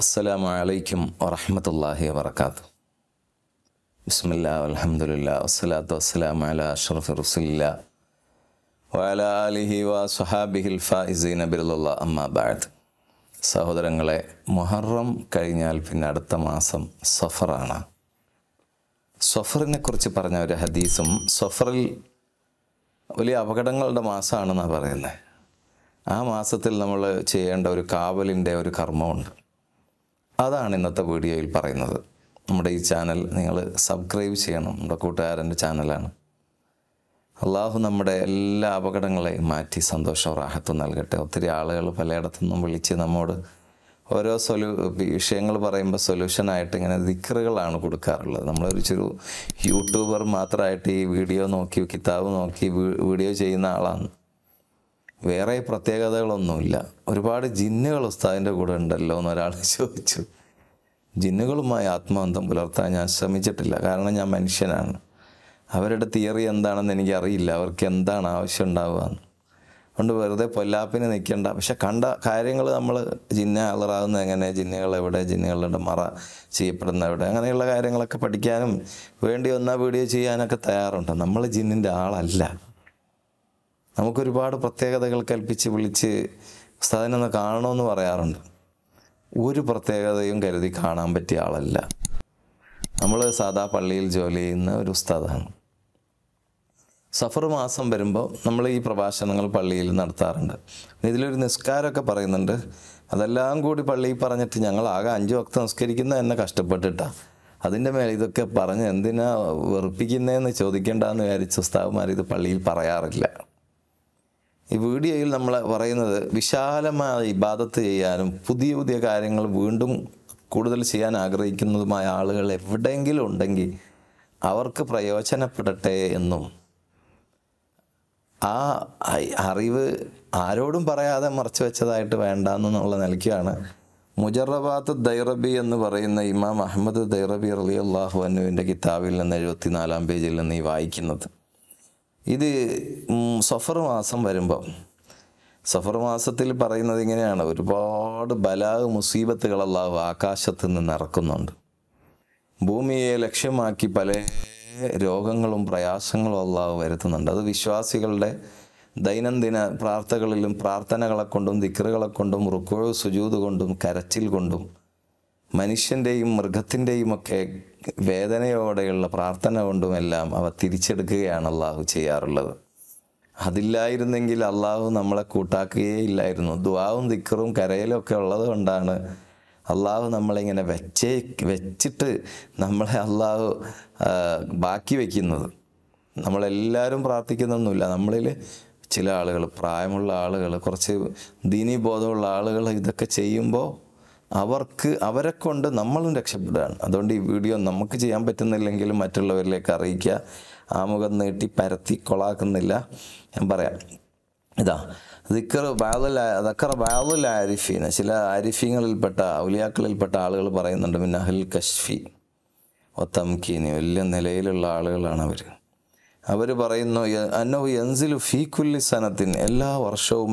അസ്സലാമു അലൈക്കും വറഹമത്തല്ലാഹി വബർക്കാത്തു ബിസ്മില്ല അലഹമുല്ല വസ്സലാത്തു വസ്സലാമു അല അഷ്റഫ് റുസില്ല വഅലാ അലിഹി വ സുഹാബിഹിൽ ഫായിസീൻ അബിറുല്ല അമ്മാബാദ് സഹോദരങ്ങളെ മുഹറം കഴിഞ്ഞാൽ പിന്നെ അടുത്ത മാസം സഫറാണ് സഫറിനെ കുറിച്ച് പറഞ്ഞ ഒരു ഹദീസും സഫറിൽ വലിയ അപകടങ്ങളുടെ മാസമാണെന്നാണ് പറയുന്നത് ആ മാസത്തിൽ നമ്മൾ ചെയ്യേണ്ട ഒരു കാവലിൻ്റെ ഒരു കർമ്മമുണ്ട് അതാണ് ഇന്നത്തെ വീഡിയോയിൽ പറയുന്നത് നമ്മുടെ ഈ ചാനൽ നിങ്ങൾ സബ്സ്ക്രൈബ് ചെയ്യണം നമ്മുടെ കൂട്ടുകാരൻ്റെ ചാനലാണ് അള്ളാഹു നമ്മുടെ എല്ലാ അപകടങ്ങളെയും മാറ്റി സന്തോഷവും റാഹത്തും നൽകട്ടെ ഒത്തിരി ആളുകൾ പലയിടത്തുനിന്നും വിളിച്ച് നമ്മോട് ഓരോ സൊല്യൂ വിഷയങ്ങൾ പറയുമ്പോൾ സൊല്യൂഷനായിട്ട് ഇങ്ങനെ ദിക്കറുകളാണ് കൊടുക്കാറുള്ളത് നമ്മളൊരു ചെറു യൂട്യൂബർ മാത്രമായിട്ട് ഈ വീഡിയോ നോക്കി കിതാബ് നോക്കി വീഡിയോ ചെയ്യുന്ന ആളാണ് വേറെ പ്രത്യേകതകളൊന്നുമില്ല ഒരുപാട് ജിന്നുകൾ ഉസ്താദിൻ്റെ കൂടെ ഉണ്ടല്ലോ എന്നൊരാൾ ചോദിച്ചു ജിന്നുകളുമായി ആത്മബന്ധം പുലർത്താൻ ഞാൻ ശ്രമിച്ചിട്ടില്ല കാരണം ഞാൻ മനുഷ്യനാണ് അവരുടെ തിയറി എന്താണെന്ന് എനിക്കറിയില്ല അവർക്ക് എന്താണ് ആവശ്യം ഉണ്ടാവുക അതുകൊണ്ട് വെറുതെ പൊല്ലാപ്പിന് നിൽക്കേണ്ട പക്ഷെ കണ്ട കാര്യങ്ങൾ നമ്മൾ ജിന്ന അലറാകുന്നത് എങ്ങനെ ജിന്നുകൾ എവിടെ ജിന്നുകളുടെ മറ ചെയ്യപ്പെടുന്ന എവിടെ അങ്ങനെയുള്ള കാര്യങ്ങളൊക്കെ പഠിക്കാനും വേണ്ടി വന്നാൽ വീഡിയോ ചെയ്യാനൊക്കെ തയ്യാറുണ്ട് നമ്മൾ ജിന്നിൻ്റെ ആളല്ല നമുക്കൊരുപാട് പ്രത്യേകതകൾ കൽപ്പിച്ച് വിളിച്ച് ഉസ്താദിനൊന്ന് കാണണമെന്ന് പറയാറുണ്ട് ഒരു പ്രത്യേകതയും കരുതി കാണാൻ പറ്റിയ ആളല്ല നമ്മൾ സാധാ പള്ളിയിൽ ജോലി ചെയ്യുന്ന ഒരു ഉസ്താദാണ് സഫർ മാസം വരുമ്പോൾ നമ്മൾ ഈ പ്രഭാഷണങ്ങൾ പള്ളിയിൽ നടത്താറുണ്ട് ഇതിലൊരു നിസ്കാരമൊക്കെ പറയുന്നുണ്ട് അതെല്ലാം കൂടി പള്ളിയിൽ പറഞ്ഞിട്ട് ഞങ്ങൾ ആകെ അഞ്ച് വക്ത നിസ്കരിക്കുന്ന എന്നെ കഷ്ടപ്പെട്ടിട്ടാണ് അതിൻ്റെ മേലെ ഇതൊക്കെ പറഞ്ഞ് എന്തിനാ വെറുപ്പിക്കുന്നതെന്ന് ചോദിക്കേണ്ടെന്ന് വിചാരിച്ച ഉസ്താവുമാർ ഇത് പള്ളിയിൽ പറയാറില്ല ഈ വീഡിയോയിൽ നമ്മൾ പറയുന്നത് വിശാലമായ ഇബാദത്ത് ചെയ്യാനും പുതിയ പുതിയ കാര്യങ്ങൾ വീണ്ടും കൂടുതൽ ചെയ്യാൻ ആഗ്രഹിക്കുന്നതുമായ ആളുകൾ എവിടെയെങ്കിലും ഉണ്ടെങ്കിൽ അവർക്ക് പ്രയോജനപ്പെടട്ടെ എന്നും ആ അറിവ് ആരോടും പറയാതെ മറച്ചു വെച്ചതായിട്ട് വേണ്ട എന്നുള്ള നിലയ്ക്കാണ് മുജറബാത്ത് ദൈറബി എന്ന് പറയുന്ന ഇമാം അഹമ്മദ് ദൈറബി റലി അള്ളാഹു അനുവിൻ്റെ കിതാബിൽ നിന്ന് നാലാം പേജിൽ നിന്ന് ഈ വായിക്കുന്നത് ഇത് സഫർ മാസം വരുമ്പം സഫർ മാസത്തിൽ പറയുന്നത് ഇങ്ങനെയാണ് ഒരുപാട് ബലാ മുസീബത്തുകൾ അള്ളാഹു ആകാശത്ത് നിന്ന് ഇറക്കുന്നുണ്ട് ഭൂമിയെ ലക്ഷ്യമാക്കി പല രോഗങ്ങളും പ്രയാസങ്ങളും അള്ളാഹു വരുത്തുന്നുണ്ട് അത് വിശ്വാസികളുടെ ദൈനംദിന പ്രാർത്ഥകളിലും പ്രാർത്ഥനകളെ കൊണ്ടും ദിക്കറുകളെ കൊണ്ടും റുക്കോഴ് സുജൂത് കൊണ്ടും കരച്ചിൽ കൊണ്ടും മനുഷ്യൻ്റെയും മൃഗത്തിൻ്റെയും ഒക്കെ വേദനയോടെയുള്ള പ്രാർത്ഥന കൊണ്ടുമെല്ലാം അവ തിരിച്ചെടുക്കുകയാണ് അള്ളാഹു ചെയ്യാറുള്ളത് അതില്ലായിരുന്നെങ്കിൽ അള്ളാഹു നമ്മളെ കൂട്ടാക്കുകയേ ഇല്ലായിരുന്നു ദ്വാവും ദിക്കറും കരയിലും ഒക്കെ ഉള്ളത് കൊണ്ടാണ് അള്ളാഹു നമ്മളിങ്ങനെ വെച്ചേ വെച്ചിട്ട് നമ്മളെ അള്ളാഹു ബാക്കി വയ്ക്കുന്നത് നമ്മളെല്ലാവരും പ്രാർത്ഥിക്കുന്നൊന്നുമില്ല നമ്മളിൽ ചില ആളുകൾ പ്രായമുള്ള ആളുകൾ കുറച്ച് ദീനീബോധമുള്ള ആളുകൾ ഇതൊക്കെ ചെയ്യുമ്പോൾ അവർക്ക് അവരെ കൊണ്ട് നമ്മളും രക്ഷപ്പെടുകയാണ് അതുകൊണ്ട് ഈ വീഡിയോ നമുക്ക് ചെയ്യാൻ പറ്റുന്നില്ലെങ്കിലും മറ്റുള്ളവരിലേക്ക് അറിയിക്കുക ആമുഖം നീട്ടി പരത്തി കൊളാക്കുന്നില്ല ഞാൻ പറയാം ഇതാ ദിക്കർ ബാദുൽ ദക്കർ ബാദുൽ ആരിഫീന ചില ആരിഫീങ്ങളിൽപ്പെട്ട ഔലിയാക്കളിൽപ്പെട്ട ആളുകൾ പറയുന്നുണ്ട് മിന്നഹൽ കഷ്ഫി ഒത്തംകീനി വലിയ നിലയിലുള്ള ആളുകളാണ് അവർ അവർ പറയുന്നു അന്നഹു എൻസിലു ഫീ കുല്ലി സനത്തിൻ എല്ലാ വർഷവും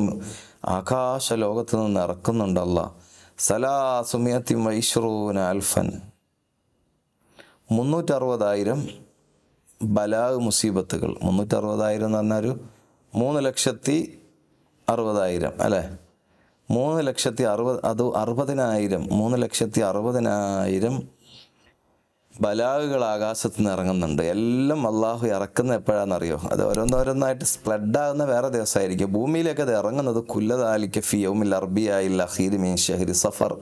ആകാശ ലോകത്ത് നിന്ന് ഇറക്കുന്നുണ്ടല്ലോ സലാസുമിയത്തി മൈഷ്റൂന അൽഫൻ മുന്നൂറ്ററുപതായിരം ബലാഗ് മുസീബത്തുകൾ മുന്നൂറ്ററുപതായിരം എന്ന് പറഞ്ഞാൽ ഒരു മൂന്ന് ലക്ഷത്തി അറുപതായിരം അല്ലേ മൂന്ന് ലക്ഷത്തി അറുപത് അത് അറുപതിനായിരം മൂന്ന് ലക്ഷത്തി അറുപതിനായിരം ബലാഗുകൾ ആകാശത്തു നിന്ന് ഇറങ്ങുന്നുണ്ട് എല്ലാം അള്ളാഹു ഇറക്കുന്ന എപ്പോഴാണെന്നറിയോ അത് ഓരോന്നോരോന്നായിട്ട് സ്പ്ലെഡാകുന്ന വേറെ ദിവസമായിരിക്കും ഭൂമിയിലേക്ക് അത് ഇറങ്ങുന്നത് കുല്ലതാലിക്ക് ഫിയവുമിൽ അർബിയായില്ല ഹീരി മീൻ ഷഹരി സഫർ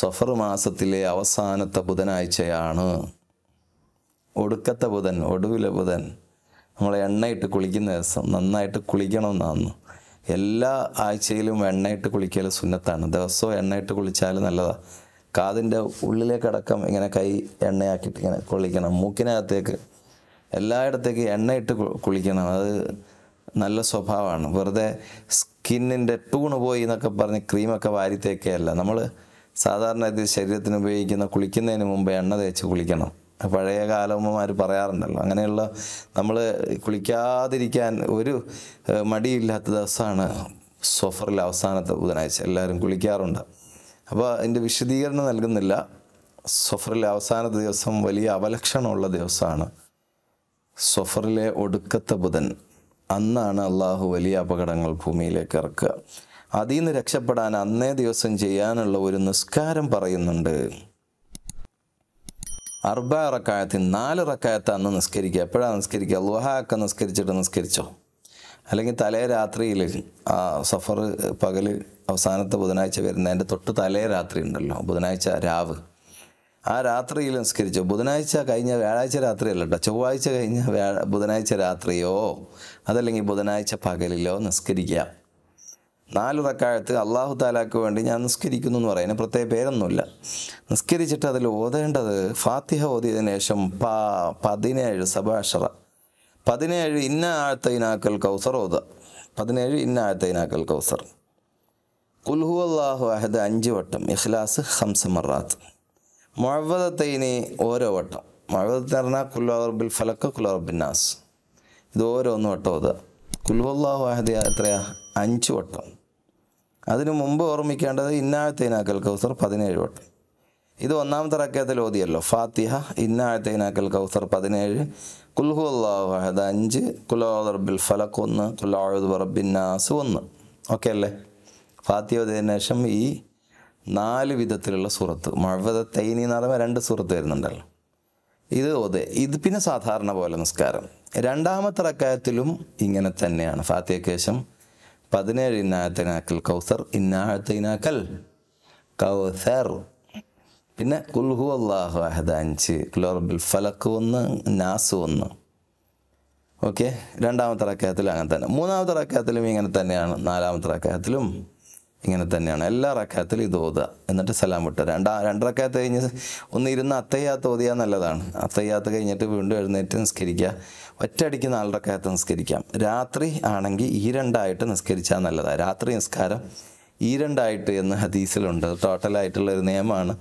സഫർ മാസത്തിലെ അവസാനത്തെ ബുധനാഴ്ചയാണ് ഒടുക്കത്തെ ബുധൻ ഒടുവിലെ ബുധൻ നമ്മൾ എണ്ണയിട്ട് കുളിക്കുന്ന ദിവസം നന്നായിട്ട് കുളിക്കണമെന്നാണ് എല്ലാ ആഴ്ചയിലും എണ്ണയിട്ട് കുളിക്കൽ സുന്നത്താണ് ദിവസവും എണ്ണയിട്ട് കുളിച്ചാൽ നല്ലതാണ് കാതിൻ്റെ ഉള്ളിലേക്കടക്കം ഇങ്ങനെ കൈ എണ്ണയാക്കിയിട്ട് ഇങ്ങനെ കൊള്ളിക്കണം മൂക്കിനകത്തേക്ക് എല്ലായിടത്തേക്ക് എണ്ണയിട്ട് കുളിക്കണം അത് നല്ല സ്വഭാവമാണ് വെറുതെ സ്കിന്നിൻ്റെ ടൂണ് പോയി എന്നൊക്കെ പറഞ്ഞ് ക്രീമൊക്കെ വാരി തേക്കുകയല്ല നമ്മൾ സാധാരണ ഇത് ശരീരത്തിന് ഉപയോഗിക്കുന്ന കുളിക്കുന്നതിന് മുമ്പ് എണ്ണ തേച്ച് കുളിക്കണം പഴയ കാലമ്മമാർ പറയാറുണ്ടല്ലോ അങ്ങനെയുള്ള നമ്മൾ കുളിക്കാതിരിക്കാൻ ഒരു മടിയില്ലാത്ത ദിവസമാണ് സഫറിൽ അവസാനത്തെ ബുധനാഴ്ച എല്ലാവരും കുളിക്കാറുണ്ട് അപ്പോൾ അതിൻ്റെ വിശദീകരണം നൽകുന്നില്ല സഫറിലെ അവസാന ദിവസം വലിയ അവലക്ഷണമുള്ള ദിവസമാണ് സഫറിലെ ഒടുക്കത്തെ ബുധൻ അന്നാണ് അള്ളാഹു വലിയ അപകടങ്ങൾ ഭൂമിയിലേക്ക് ഇറക്കുക അതിൽ നിന്ന് രക്ഷപ്പെടാൻ അന്നേ ദിവസം ചെയ്യാനുള്ള ഒരു നിസ്കാരം പറയുന്നുണ്ട് അർബ ഇറക്കായത്തിൽ നാല് റക്കായത്ത് അന്ന് നിസ്കരിക്കുക എപ്പോഴാണ് നിസ്കരിക്കുക ലുഹാക്ക് നിസ്കരിച്ചിട്ട് നിസ്കരിച്ചോ അല്ലെങ്കിൽ തലേ രാത്രിയിൽ ആ സഫർ പകൽ അവസാനത്തെ ബുധനാഴ്ച വരുന്നതിൻ്റെ തൊട്ട് തലേ രാത്രി ഉണ്ടല്ലോ ബുധനാഴ്ച രാവ് ആ രാത്രിയിൽ നിസ്കരിച്ചു ബുധനാഴ്ച കഴിഞ്ഞ വ്യാഴാഴ്ച രാത്രി അല്ല കേട്ടോ ചൊവ്വാഴ്ച കഴിഞ്ഞ ബുധനാഴ്ച രാത്രിയോ അതല്ലെങ്കിൽ ബുധനാഴ്ച പകലിലോ നിസ്കരിക്കുക നാല് റക്കാഴത്ത് അള്ളാഹു താലാക്ക് വേണ്ടി ഞാൻ നിസ്കരിക്കുന്നു എന്ന് പറയുന്നത് പ്രത്യേക പേരൊന്നുമില്ല നിസ്കരിച്ചിട്ട് അതിൽ ഓതേണ്ടത് ഫാത്തിഹ ഓതിയതിനു ശേഷം പ പതിനേഴ് സബാഷറ പതിനേഴ് ഇന്ന ആഴ്ത്തൈനാക്കൽ കൗസർ ഓത പതിനേഴ് ഇന്ന ആഴ്ത്തൈനാക്കൽ കൗസർ കുൽഹു അള്ളാഹു അഹദ് അഞ്ച് വട്ടം ഇഖ്ലാസ് ഹംസ മറാത്ത് മുഴവതത്തൈന് ഓരോ വട്ടം മുഴവതത്തിന് പറഞ്ഞാൽ കുലോറബിൽ ഫലക്ക നാസ് ഇത് ഓരോന്ന് വട്ടം ഓത കുൽഹു അള്ളാഹു അഹദ് എത്രയാ അഞ്ച് വട്ടം അതിനു മുമ്പ് ഓർമ്മിക്കേണ്ടത് ഇന്നാഴത്തേനാക്കൽ കൗസർ പതിനേഴ് വട്ടം ഇത് ഒന്നാമത്തെ റക്കയത്തിൽ ഓതിയല്ലോ ഫാത്തിഹ ഇന്ന ആഴത്തേനാക്കൽ കൗസർ പതിനേഴ് കുൽഹു അള്ളാഹു അഹദ് അഞ്ച് കുലോദർബിൽ ഫലക്ക് ഒന്ന് കുലാഴുദ് നാസ് ഒന്ന് ഓക്കെ അല്ലേ ഫാത്തിഹ ഓതിയതിനു ശേഷം ഈ നാല് വിധത്തിലുള്ള സൂറത്ത് മഴവത തൈനി എന്ന് പറയുമ്പോൾ രണ്ട് സുഹൃത്ത് വരുന്നുണ്ടല്ലോ ഇത് ഓതെ ഇത് പിന്നെ സാധാരണ പോലെ നമസ്കാരം രണ്ടാമത്തെ റക്കായത്തിലും ഇങ്ങനെ തന്നെയാണ് ഫാത്തിഹയ്ക്ക് ശേഷം പതിനേഴ് ഇന്നാഴത്തിനാക്കൽ കൗസർ ഇന്നാഴത്തിനാക്കൽ കൗസർ പിന്നെ കുൽഹു അള്ളാഹു അഹദ അഞ്ച് ക്ലോറബിൽ ഫലക്ക് ഒന്ന് നാസ് ഒന്ന് ഓക്കെ രണ്ടാമത്തെ റക്കായത്തിലും അങ്ങനെ തന്നെ മൂന്നാമത്തെ റക്കായത്തിലും ഇങ്ങനെ തന്നെയാണ് നാലാമത്തെ റക്കായത്തിലും ഇങ്ങനെ തന്നെയാണ് എല്ലാ റക്കായത്തിലും ഇത് ഓതുക എന്നിട്ട് സലാം വിട്ടുക രണ്ടാ രണ്ട് റക്കായത്ത് കഴിഞ്ഞ് ഒന്ന് ഇരുന്ന് അത്തയ്യാത്ത് ഓതിയാൽ നല്ലതാണ് അത്തയ്യാത്ത് കഴിഞ്ഞിട്ട് വീണ്ടും എഴുന്നേറ്റ് നിസ്കരിക്കുക ഒറ്റയടിക്ക് നാല് റക്കായത്ത് നിസ്കരിക്കാം രാത്രി ആണെങ്കിൽ ഈ രണ്ടായിട്ട് നിസ്കരിച്ചാൽ നല്ലതാണ് രാത്രി നിസ്കാരം ഈ രണ്ടായിട്ട് എന്ന് ഹദീസിലുണ്ട് ടോട്ടലായിട്ടുള്ള ഒരു നിയമമാണ്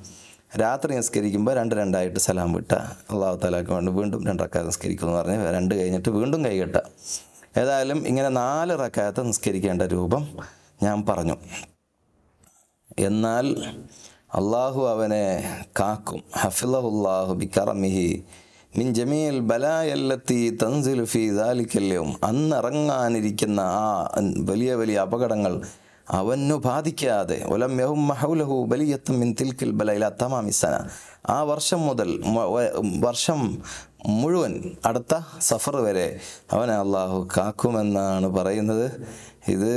രാത്രി നിസ്കരിക്കുമ്പോൾ രണ്ട് രണ്ടായിട്ട് സലാം വിട്ട അള്ളാഹു താലാക്ക് വേണ്ടി വീണ്ടും രണ്ടറക്കാർ നിസ്കരിക്കും എന്ന് പറഞ്ഞ് രണ്ട് കഴിഞ്ഞിട്ട് വീണ്ടും കൈകെട്ട ഏതായാലും ഇങ്ങനെ നാല് റക്കാത്ത നിസ്കരിക്കേണ്ട രൂപം ഞാൻ പറഞ്ഞു എന്നാൽ അള്ളാഹു അവനെ കാക്കും ഹഫിലഹുല്ലാഹു ബിക്കറമിഹി മിൻ ജമീൽ ബലായല്ലത്തി തൻസിൽ ഫി ദാലിക്കല്യവും അന്നിറങ്ങാനിരിക്കുന്ന ആ വലിയ വലിയ അപകടങ്ങൾ അവനു ബാധിക്കാതെ ഒലം യഹും മഹൗലഹു ബലിയത്തും മിൻ തിൽക്കിൽ ബലയില തമാമിസന ആ വർഷം മുതൽ വർഷം മുഴുവൻ അടുത്ത സഫർ വരെ അവനെ അള്ളാഹു കാക്കുമെന്നാണ് പറയുന്നത് ഇത്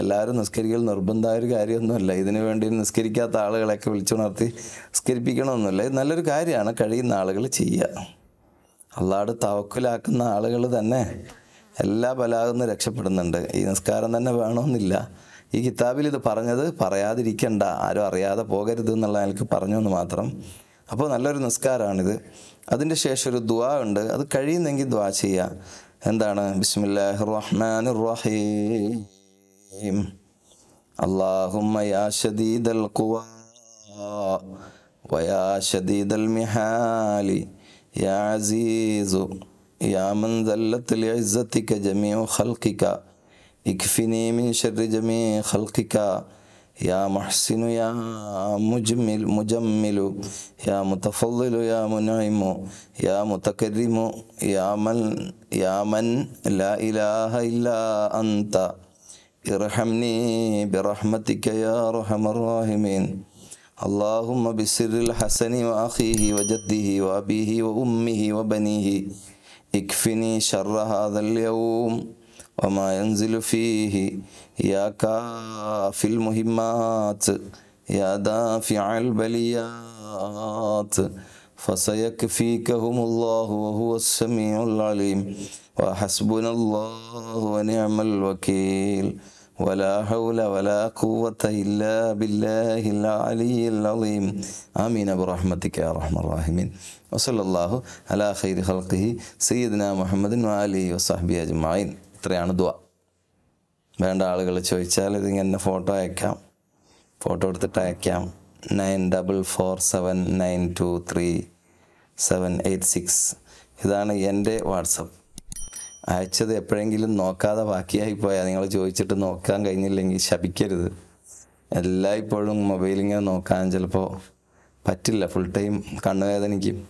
എല്ലാവരും നിസ്കരിക്കൽ നിർബന്ധമായ ഒരു കാര്യമൊന്നുമല്ല ഇതിനു വേണ്ടി നിസ്കരിക്കാത്ത ആളുകളെയൊക്കെ വിളിച്ചുണർത്തി നിസ്കരിപ്പിക്കണമെന്നില്ല ഇത് നല്ലൊരു കാര്യമാണ് കഴിയുന്ന ആളുകൾ ചെയ്യുക അള്ളാട് തവക്കുലാക്കുന്ന ആളുകൾ തന്നെ എല്ലാ ബലാകുന്നു രക്ഷപ്പെടുന്നുണ്ട് ഈ നിസ്കാരം തന്നെ വേണമെന്നില്ല ഈ കിതാബിൽ ഇത് പറഞ്ഞത് പറയാതിരിക്കണ്ട ആരും അറിയാതെ പോകരുത് എന്നുള്ള എനിക്ക് പറഞ്ഞു എന്ന് മാത്രം അപ്പോൾ നല്ലൊരു നിസ്കാരമാണിത് അതിൻ്റെ ശേഷം ഒരു ദ്വാ ഉണ്ട് അത് കഴിയുന്നെങ്കിൽ ദ്വാ ചെയ്യുക എന്താണ് ബിസ്മില്ലാഹി റഹീം യാ ഷദീദൽ ഷദീദൽ മിഹാലി യാ യാ മൻ ജമീഉ ഖൽഖിക اكفني من شر جميع خلقك يا محسن يا مجمل مجمل يا متفضل يا منعم يا متكرم يا من يا من لا إله إلا أنت ارحمني برحمتك يا أرحم الراحمين اللهم بسر الحسن وأخيه وجده وأبيه وأمه وبنيه اكفني شر هذا اليوم وما ينزل فيه يا كافي المهمات يا دافع البليات فسيكفيكهم الله وهو السميع العليم وحسبنا الله ونعم الوكيل ولا حول ولا قوة إلا بالله العلي العظيم آمين برحمتك يا أرحم الراحمين وصلى الله على خير خلقه سيدنا محمد وآله وصحبه أجمعين ഇത്രയാണ് ദുവ വേണ്ട ആളുകൾ ചോദിച്ചാൽ ഇതിങ്ങനെ ഫോട്ടോ അയക്കാം ഫോട്ടോ എടുത്തിട്ട് അയക്കാം nine double four seven nine two three seven eight six ഇതാണ് എൻ്റെ വാട്സപ്പ് അയച്ചത് എപ്പോഴെങ്കിലും നോക്കാതെ ബാക്കിയായി പോയാൽ നിങ്ങൾ ചോദിച്ചിട്ട് നോക്കാൻ കഴിഞ്ഞില്ലെങ്കിൽ ശപിക്കരുത് എല്ലായ്പ്പോഴും മൊബൈലിങ്ങനെ നോക്കാൻ ചിലപ്പോൾ പറ്റില്ല ഫുൾ ടൈം കണ്ണുവേദനയ്ക്കും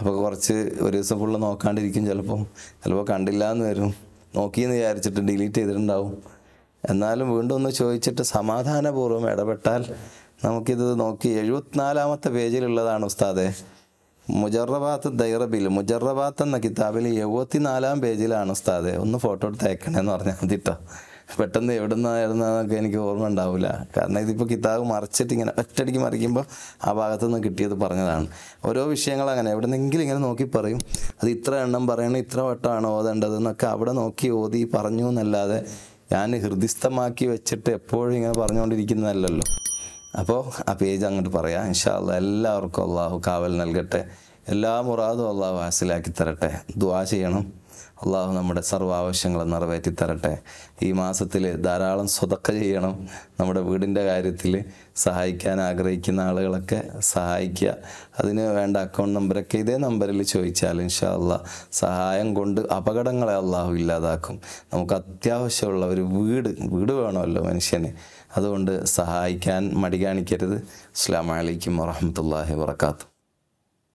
അപ്പോൾ കുറച്ച് ഒരു ദിവസം ഫുള്ള് നോക്കാണ്ടിരിക്കും ചിലപ്പം ചിലപ്പോൾ കണ്ടില്ല എന്ന് വരും നോക്കിയെന്ന് വിചാരിച്ചിട്ട് ഡിലീറ്റ് ചെയ്തിട്ടുണ്ടാവും എന്നാലും വീണ്ടും ഒന്ന് ചോദിച്ചിട്ട് സമാധാനപൂർവ്വം ഇടപെട്ടാൽ നമുക്കിത് നോക്കി എഴുപത്തിനാലാമത്തെ പേജിലുള്ളതാണ് ഉസ്താദെ മുജറബാത്ത് ദൈറബിൽ മുജറബാത്ത് എന്ന കിതാബിൽ എഴുപത്തിനാലാം പേജിലാണ് ഉസ്താദെ ഒന്ന് ഫോട്ടോ എടുത്ത് അയക്കണേന്ന് പറഞ്ഞാൽ മതി കേട്ടോ പെട്ടെന്ന് എവിടെ നിന്നായിരുന്നൊക്കെ എനിക്ക് ഓർമ്മ ഉണ്ടാവില്ല കാരണം ഇതിപ്പോൾ കിതാബ് മറിച്ചിട്ട് ഇങ്ങനെ ഒറ്റയടിക്ക് മറിക്കുമ്പോൾ ആ ഭാഗത്തു നിന്ന് കിട്ടിയത് പറഞ്ഞതാണ് ഓരോ വിഷയങ്ങൾ അങ്ങനെ എവിടെ നിന്നെങ്കിലും ഇങ്ങനെ നോക്കി പറയും അത് ഇത്ര എണ്ണം പറയണം ഇത്ര വട്ടമാണ് ഓതേണ്ടത് എന്നൊക്കെ അവിടെ നോക്കി ഓതി പറഞ്ഞു എന്നല്ലാതെ ഞാൻ ഹൃദിസ്ഥമാക്കി വെച്ചിട്ട് എപ്പോഴും ഇങ്ങനെ പറഞ്ഞുകൊണ്ടിരിക്കുന്നതല്ലോ അപ്പോൾ ആ പേജ് അങ്ങോട്ട് പറയാം ഇൻഷാല്ല എല്ലാവർക്കും അള്ളാഹു കാവൽ നൽകട്ടെ എല്ലാ മുറാദും അള്ളാഹു ഹാസിലാക്കി തരട്ടെ ദുവാ ചെയ്യണം അള്ളാഹു നമ്മുടെ സർവ്വ ആവശ്യങ്ങൾ നിറവേറ്റി തരട്ടെ ഈ മാസത്തിൽ ധാരാളം സ്വതക്ക ചെയ്യണം നമ്മുടെ വീടിൻ്റെ കാര്യത്തിൽ സഹായിക്കാൻ ആഗ്രഹിക്കുന്ന ആളുകളൊക്കെ സഹായിക്കുക അതിന് വേണ്ട അക്കൗണ്ട് നമ്പറൊക്കെ ഇതേ നമ്പറിൽ ചോദിച്ചാൽ ഇൻഷാ അള്ളാഹ് സഹായം കൊണ്ട് അപകടങ്ങളെ അള്ളാഹു ഇല്ലാതാക്കും നമുക്ക് അത്യാവശ്യമുള്ള ഒരു വീട് വീട് വേണമല്ലോ മനുഷ്യന് അതുകൊണ്ട് സഹായിക്കാൻ മടി കാണിക്കരുത് അസ്സാം വലൈക്കും വറഹമത്തല്ലാഹി വർക്കാത്തു